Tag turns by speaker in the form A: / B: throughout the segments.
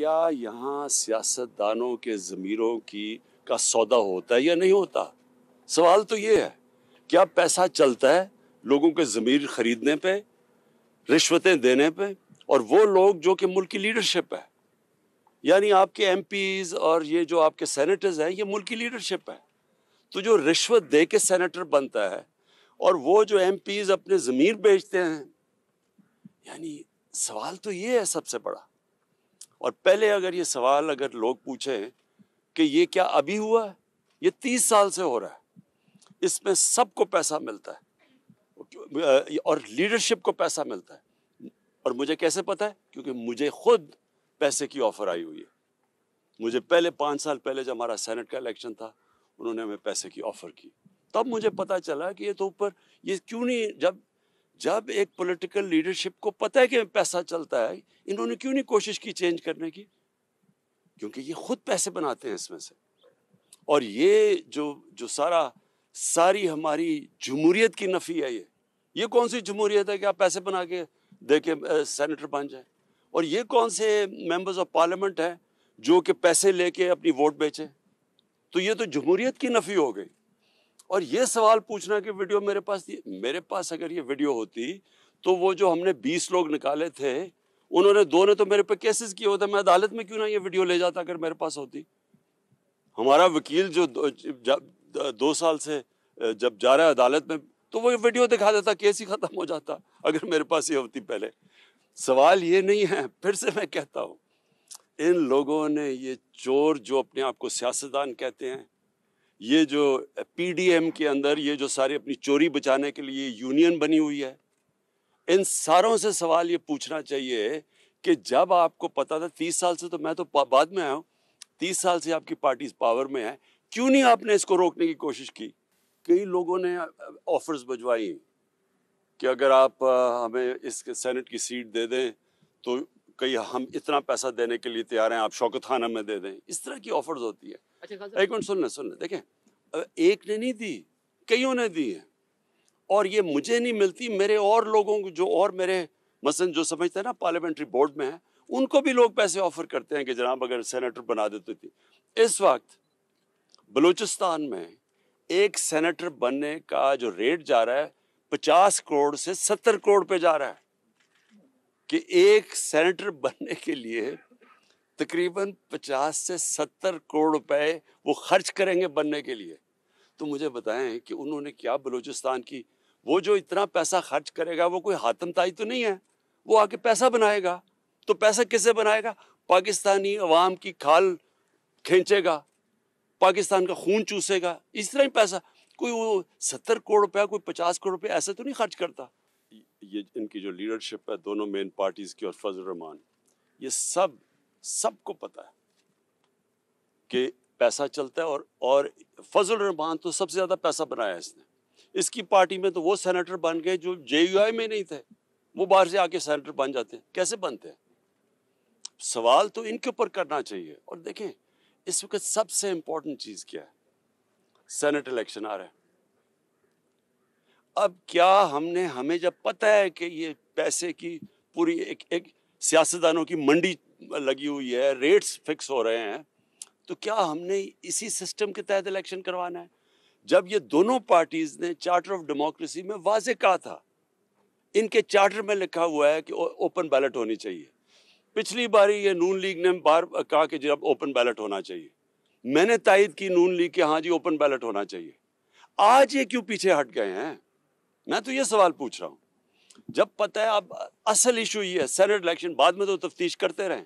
A: क्या यहाँ सियासतदानों के ज़मीरों की का सौदा होता है या नहीं होता सवाल तो ये है क्या पैसा चलता है लोगों के ज़मीर खरीदने पे रिश्वतें देने पे और वो लोग जो कि मुल्क की लीडरशिप है यानी आपके एम और ये जो आपके सेनेटर्स हैं ये मुल्क की लीडरशिप है तो जो रिश्वत दे के सैनिटर बनता है और वो जो एम अपने ज़मीर बेचते हैं यानी सवाल तो ये है सबसे बड़ा और पहले अगर ये सवाल अगर लोग पूछे कि ये क्या अभी हुआ है ये तीस साल से हो रहा है इसमें सबको पैसा मिलता है और लीडरशिप को पैसा मिलता है और मुझे कैसे पता है क्योंकि मुझे खुद पैसे की ऑफर आई हुई है मुझे पहले पाँच साल पहले जब हमारा सेनेट का इलेक्शन था उन्होंने हमें पैसे की ऑफर की तब मुझे पता चला कि ये तो ऊपर ये क्यों नहीं जब जब एक पॉलिटिकल लीडरशिप को पता है कि पैसा चलता है इन्होंने क्यों नहीं कोशिश की चेंज करने की क्योंकि ये खुद पैसे बनाते हैं इसमें से और ये जो जो सारा सारी हमारी जमहूरीत की नफ़ी है ये ये कौन सी जमहूरियत है कि आप पैसे बना के दे के सेनेटर बन जाए और ये कौन से मेंबर्स ऑफ पार्लियामेंट हैं जो कि पैसे लेके अपनी वोट बेचें तो ये तो जमहूरीत की नफ़ी हो गई और ये सवाल पूछना कि वीडियो मेरे पास थी मेरे पास अगर ये वीडियो होती तो वो जो हमने बीस लोग निकाले थे उन्होंने दो ने तो मेरे पे केसेस किए होते मैं अदालत में क्यों ना ये वीडियो ले जाता अगर मेरे पास होती हमारा वकील जो दो, दो साल से जब जा रहा है अदालत में तो वो वीडियो दिखा देता केस ही ख़त्म हो जाता अगर मेरे पास ये होती पहले सवाल ये नहीं है फिर से मैं कहता हूँ इन लोगों ने ये चोर जो अपने आप को सियासतदान कहते हैं ये जो पीडीएम के अंदर ये जो सारे अपनी चोरी बचाने के लिए यूनियन बनी हुई है इन सारों से सवाल ये पूछना चाहिए कि जब आपको पता था तीस साल से तो मैं तो बाद में आया हूँ तीस साल से आपकी पार्टी पावर में है क्यों नहीं आपने इसको रोकने की कोशिश की कई लोगों ने ऑफर्स भिजवाई कि अगर आप हमें इस सेनेट की सीट दे दें तो कई हम इतना पैसा देने के लिए तैयार हैं आप शौकत खाना में दे दें इस तरह की ऑफर्स होती है अच्छा एक मिनट सुनना सुनना देखें एक ने नहीं दी कईयों ने दी है और ये मुझे नहीं मिलती मेरे और लोगों को जो और मेरे मसन जो समझते हैं ना पार्लियामेंट्री बोर्ड में है उनको भी लोग पैसे ऑफर करते हैं कि जनाब अगर सेनेटर बना देते थे इस वक्त बलूचिस्तान में एक सेनेटर बनने का जो रेट जा रहा है पचास करोड़ से सत्तर करोड़ पे जा रहा है कि एक सेनेटर बनने के लिए तकरीबन 50 से 70 करोड़ रुपए वो खर्च करेंगे बनने के लिए तो मुझे बताएं कि उन्होंने क्या बलूचिस्तान की वो जो इतना पैसा खर्च करेगा वो कोई हातमताई तो नहीं है वो आके पैसा बनाएगा तो पैसा किसे बनाएगा पाकिस्तानी अवाम की खाल खींचेगा पाकिस्तान का खून चूसेगा इस तरह ही पैसा कोई वो सत्तर करोड़ रुपया कोई पचास करोड़ रुपया ऐसा तो नहीं खर्च करता ये इनकी जो लीडरशिप है दोनों मेन पार्टीज़ की और फजल रहमान ये सब सबको पता है कि पैसा चलता है और और फजल रहमान तो सबसे ज़्यादा पैसा बनाया इसने इसकी पार्टी में तो वो सेनेटर बन गए जो जे में नहीं थे वो बाहर से आके सेनेटर बन जाते हैं कैसे बनते हैं सवाल तो इनके ऊपर करना चाहिए और देखें इस वक्त सबसे इंपॉर्टेंट चीज़ क्या है सेनेट इलेक्शन आ रहा है अब क्या हमने हमें जब पता है कि ये पैसे की पूरी एक एक सियासतदानों की मंडी लगी हुई है रेट्स फिक्स हो रहे हैं तो क्या हमने इसी सिस्टम के तहत इलेक्शन करवाना है जब ये दोनों पार्टीज ने चार्टर ऑफ डेमोक्रेसी में वाजे कहा था इनके चार्टर में लिखा हुआ है कि ओपन बैलेट होनी चाहिए पिछली बारी ये नून लीग ने बार कहा कि जब ओपन बैलेट होना चाहिए मैंने तायद की नून लीग के हाँ जी ओपन बैलेट होना चाहिए आज ये क्यों पीछे हट गए हैं मैं तो ये सवाल पूछ रहा हूँ जब पता है अब असल इशू ये है सेनेट इलेक्शन बाद में तो तफ्तीश करते रहें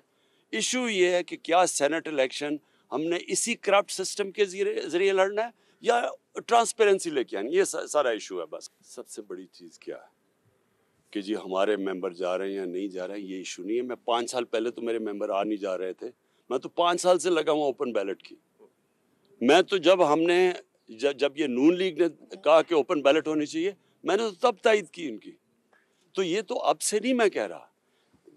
A: इशू ये है कि क्या सेनेट इलेक्शन हमने इसी करप्ट सिस्टम के जरिए लड़ना है या ट्रांसपेरेंसी लेके आनी ये सारा इशू है बस सबसे बड़ी चीज़ क्या है कि जी हमारे मेंबर जा रहे हैं या नहीं जा रहे हैं ये इशू नहीं है मैं पाँच साल पहले तो मेरे मेंबर आ नहीं जा रहे थे मैं तो पाँच साल से लगा हुआ ओपन बैलेट की मैं तो जब हमने जब ये नून लीग ने कहा कि ओपन बैलेट होनी चाहिए मैंने तो तब तायद की इनकी तो ये तो अब से नहीं मैं कह रहा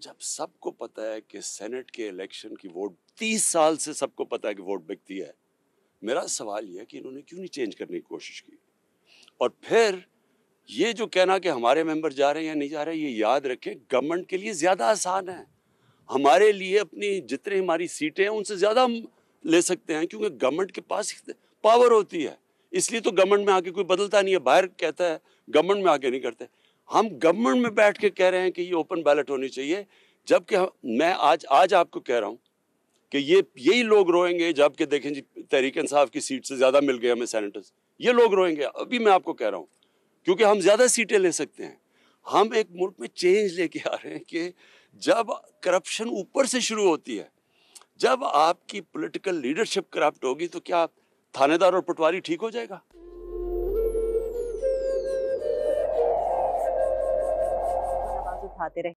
A: जब सबको पता है कि सेनेट के इलेक्शन की वोट तीस साल से सबको पता है कि वोट बिकती है मेरा सवाल यह है कि इन्होंने क्यों नहीं चेंज करने की कोशिश की और फिर ये जो कहना कि हमारे मेंबर जा रहे हैं या नहीं जा रहे ये याद रखें गवर्नमेंट के लिए ज़्यादा आसान है हमारे लिए अपनी जितनी हमारी सीटें हैं उनसे ज़्यादा हम ले सकते हैं क्योंकि गवर्नमेंट के पास पावर होती है इसलिए तो गवर्नमेंट में आके कोई बदलता नहीं है बाहर कहता है गवर्नमेंट में आके नहीं करते हम गवर्नमेंट में बैठ के कह रहे हैं कि ये ओपन बैलेट होनी चाहिए जबकि मैं आज आज आपको कह रहा हूँ कि ये यही लोग रोएंगे जबकि देखें जी तहरीक इंसाफ की सीट से ज़्यादा मिल गए हमें सैनिटर्स ये लोग रोएंगे अभी मैं आपको कह रहा हूँ क्योंकि हम ज़्यादा सीटें ले सकते हैं हम एक मुल्क में चेंज लेके आ रहे हैं कि जब करप्शन ऊपर से शुरू होती है जब आपकी पॉलिटिकल लीडरशिप करप्ट होगी तो क्या थानेदार और पटवारी ठीक हो जाएगा उठाते रहे